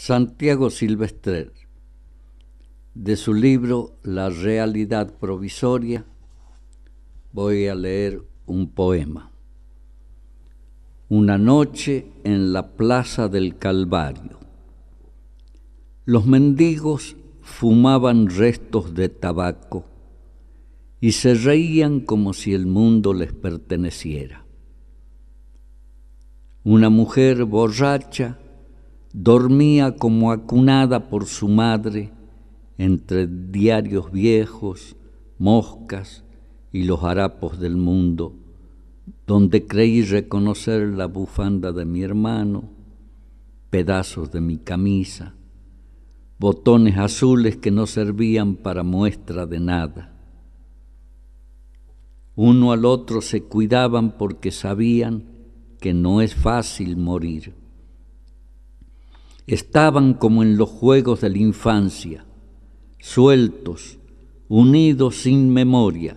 Santiago Silvestre, de su libro La realidad provisoria, voy a leer un poema. Una noche en la plaza del Calvario. Los mendigos fumaban restos de tabaco y se reían como si el mundo les perteneciera. Una mujer borracha dormía como acunada por su madre entre diarios viejos, moscas y los harapos del mundo, donde creí reconocer la bufanda de mi hermano, pedazos de mi camisa, botones azules que no servían para muestra de nada. Uno al otro se cuidaban porque sabían que no es fácil morir estaban como en los juegos de la infancia, sueltos, unidos sin memoria,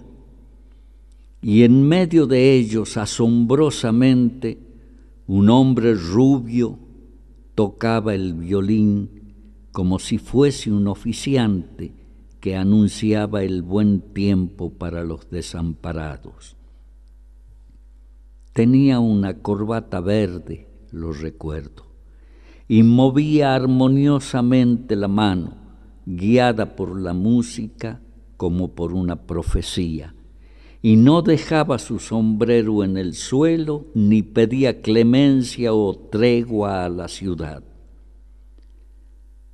y en medio de ellos asombrosamente un hombre rubio tocaba el violín como si fuese un oficiante que anunciaba el buen tiempo para los desamparados. Tenía una corbata verde, lo recuerdo y movía armoniosamente la mano, guiada por la música como por una profecía, y no dejaba su sombrero en el suelo ni pedía clemencia o tregua a la ciudad.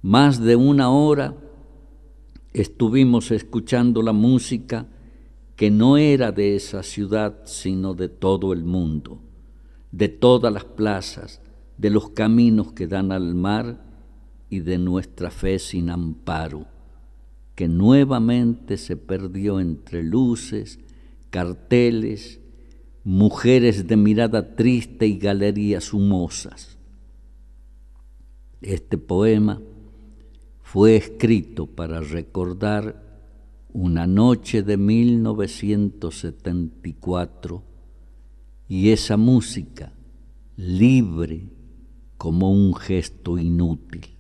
Más de una hora estuvimos escuchando la música que no era de esa ciudad, sino de todo el mundo, de todas las plazas, de los caminos que dan al mar y de nuestra fe sin amparo, que nuevamente se perdió entre luces, carteles, mujeres de mirada triste y galerías humosas. Este poema fue escrito para recordar una noche de 1974 y esa música libre, como un gesto inútil.